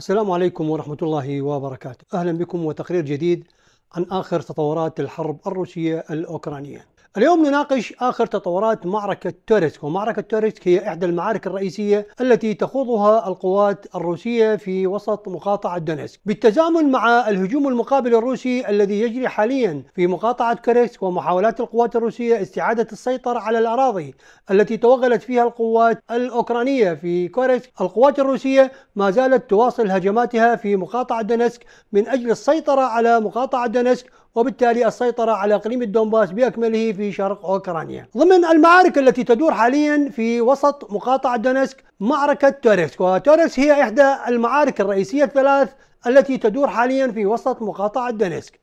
السلام عليكم ورحمة الله وبركاته أهلا بكم وتقرير جديد عن آخر تطورات الحرب الروسية الأوكرانية اليوم نناقش آخر تطورات معركة توريسك ومعركة توريسك هي إحدى المعارك الرئيسية التي تخوضها القوات الروسية في وسط مقاطعة دونيسك بالتزامن مع الهجوم المقابل الروسي الذي يجري حاليا في مقاطعة كوريسك ومحاولات القوات الروسية استعادة السيطرة على الأراضي التي توغلت فيها القوات الأوكرانية في كوريسك القوات الروسية ما زالت تواصل هجماتها في مقاطعة دونيسك من أجل السيطرة على مقاطعة دونيسك وبالتالي السيطرة على إقليم الدونباس بأكمله في شرق أوكرانيا ضمن المعارك التي تدور حاليا في وسط مقاطعة دونسك معركة توركس وتوركس هي إحدى المعارك الرئيسية الثلاث التي تدور حاليا في وسط مقاطعة دونسك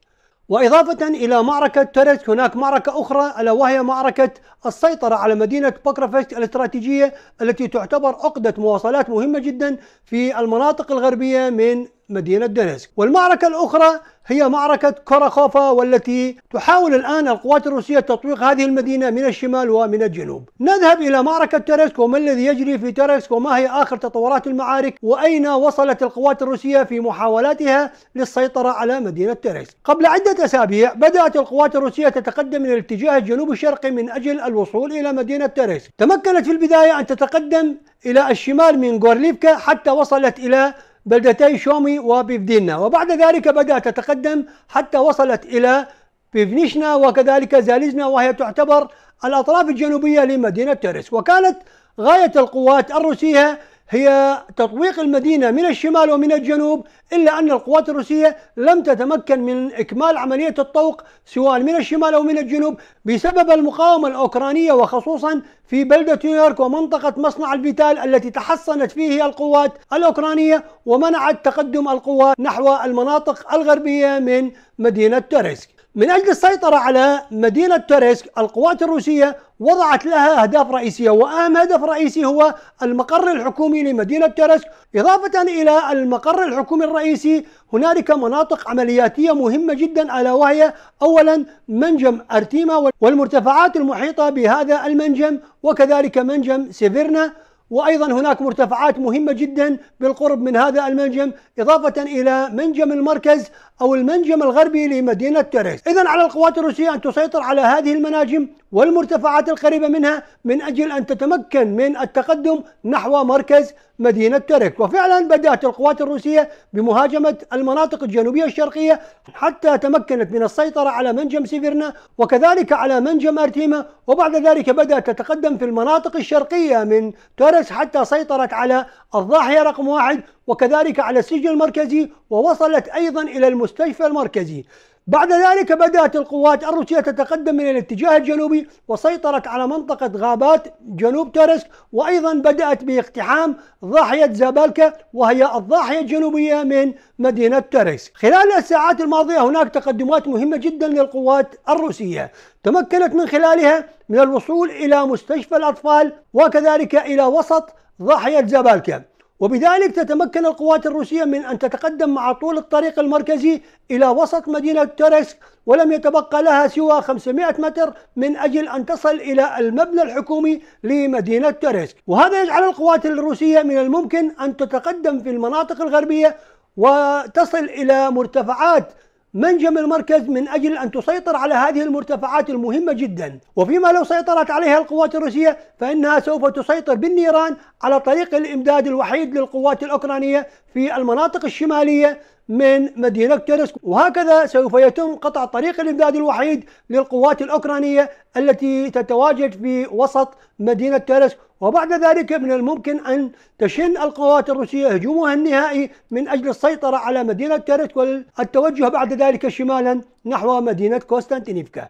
وإضافة إلى معركة توريسك هناك معركة أخرى ألا وهي معركة السيطرة على مدينة بوكرافيسك الاستراتيجية التي تعتبر عقدة مواصلات مهمة جدا في المناطق الغربية من مدينة دونيسك والمعركة الأخرى هي معركة كوراخوفا والتي تحاول الآن القوات الروسية تطويق هذه المدينة من الشمال ومن الجنوب نذهب إلى معركة ترسك وما الذي يجري في ترسك وما هي آخر تطورات المعارك وأين وصلت القوات الروسية في محاولاتها للسيطرة على مدينة ترسك قبل عدة أسابيع بدأت القوات الروسية تتقدم إلى الاتجاه الجنوب الشرقي من أجل الوصول إلى مدينة ترسك تمكنت في البداية أن تتقدم إلى الشمال من غورليفكا حتى وصلت إلى بلدتي شومي وبيفدينا وبعد ذلك بدأت تتقدم حتى وصلت إلى بيفنيشنا وكذلك زاليزنا وهي تعتبر الأطراف الجنوبية لمدينة تيرس وكانت غاية القوات الروسية هي تطويق المدينة من الشمال ومن الجنوب إلا أن القوات الروسية لم تتمكن من إكمال عملية الطوق سواء من الشمال أو من الجنوب بسبب المقاومة الأوكرانية وخصوصا في بلدة نيويورك ومنطقة مصنع الفيتال التي تحصنت فيه القوات الأوكرانية ومنعت تقدم القوات نحو المناطق الغربية من مدينة توريسك من أجل السيطرة على مدينة توريسك القوات الروسية وضعت لها أهداف رئيسية وأهم هدف رئيسي هو المقر الحكومي لمدينة توريسك إضافة إلى المقر الحكومي الرئيسي هنالك مناطق عملياتية مهمة جدا ألا وهي أولا منجم أرتيما والمرتفعات المحيطة بهذا المنجم وكذلك منجم سيفيرنا وأيضا هناك مرتفعات مهمة جدا بالقرب من هذا المنجم إضافة إلى منجم المركز أو المنجم الغربي لمدينة تريس إذا على القوات الروسية أن تسيطر على هذه المناجم والمرتفعات القريبة منها من أجل أن تتمكن من التقدم نحو مركز مدينة ترك وفعلا بدأت القوات الروسية بمهاجمة المناطق الجنوبية الشرقية حتى تمكنت من السيطرة على منجم سيفيرنا وكذلك على منجم أرتيما وبعد ذلك بدأت تتقدم في المناطق الشرقية من تورس حتى سيطرت على الضاحية رقم واحد وكذلك على السجن المركزي ووصلت أيضا إلى المستشفى المركزي بعد ذلك بدأت القوات الروسية تتقدم من الاتجاه الجنوبي وسيطرت على منطقة غابات جنوب تورسك وأيضا بدأت باقتحام ضاحية زابالكا وهي الضاحية الجنوبية من مدينة ترسك خلال الساعات الماضية هناك تقدمات مهمة جدا للقوات الروسية تمكنت من خلالها من الوصول إلى مستشفى الأطفال وكذلك إلى وسط ضاحية زابالكا وبذلك تتمكن القوات الروسية من أن تتقدم مع طول الطريق المركزي إلى وسط مدينة توريسك ولم يتبقى لها سوى 500 متر من أجل أن تصل إلى المبنى الحكومي لمدينة توريسك وهذا يجعل القوات الروسية من الممكن أن تتقدم في المناطق الغربية وتصل إلى مرتفعات منجم المركز من أجل أن تسيطر على هذه المرتفعات المهمة جدا وفيما لو سيطرت عليها القوات الروسية فإنها سوف تسيطر بالنيران على طريق الإمداد الوحيد للقوات الأوكرانية في المناطق الشمالية من مدينة تيرسك وهكذا سوف يتم قطع طريق الإمداد الوحيد للقوات الأوكرانية التي تتواجد في وسط مدينة تيرسك وبعد ذلك من الممكن أن تشن القوات الروسية هجومها النهائي من أجل السيطرة على مدينة تيرسك والتوجه بعد ذلك شمالا نحو مدينة كوستانتينيفكا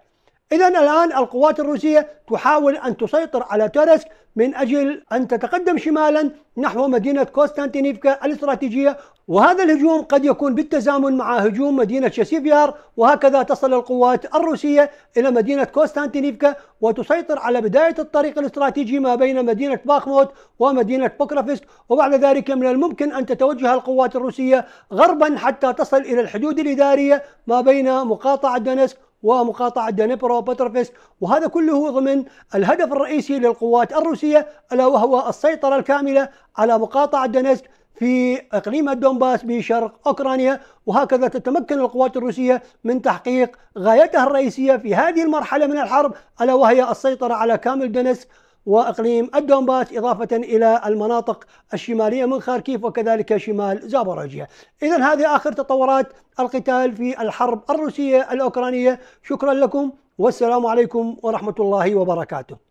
إذا الآن القوات الروسية تحاول أن تسيطر على تورسك من أجل أن تتقدم شمالا نحو مدينة كوستانتينيفكا الاستراتيجية وهذا الهجوم قد يكون بالتزامن مع هجوم مدينة شاسيفيار وهكذا تصل القوات الروسية إلى مدينة كوستانتينيفكا وتسيطر على بداية الطريق الاستراتيجي ما بين مدينة باخموت ومدينة بوكرافيسك وبعد ذلك من الممكن أن تتوجه القوات الروسية غربا حتى تصل إلى الحدود الإدارية ما بين مقاطعة دنسك ومقاطعة دنيبرو وبترفست وهذا كله هو ضمن الهدف الرئيسي للقوات الروسية ألا وهو السيطرة الكاملة على مقاطعة دنسك في اقليم الدونباس بشرق اوكرانيا وهكذا تتمكن القوات الروسيه من تحقيق غايتها الرئيسيه في هذه المرحله من الحرب الا وهي السيطره على كامل دنسك وإقليم الدونباس إضافة إلى المناطق الشمالية من خاركيف وكذلك شمال زابوروجيا إذا هذه آخر تطورات القتال في الحرب الروسية الأوكرانية شكرا لكم والسلام عليكم ورحمة الله وبركاته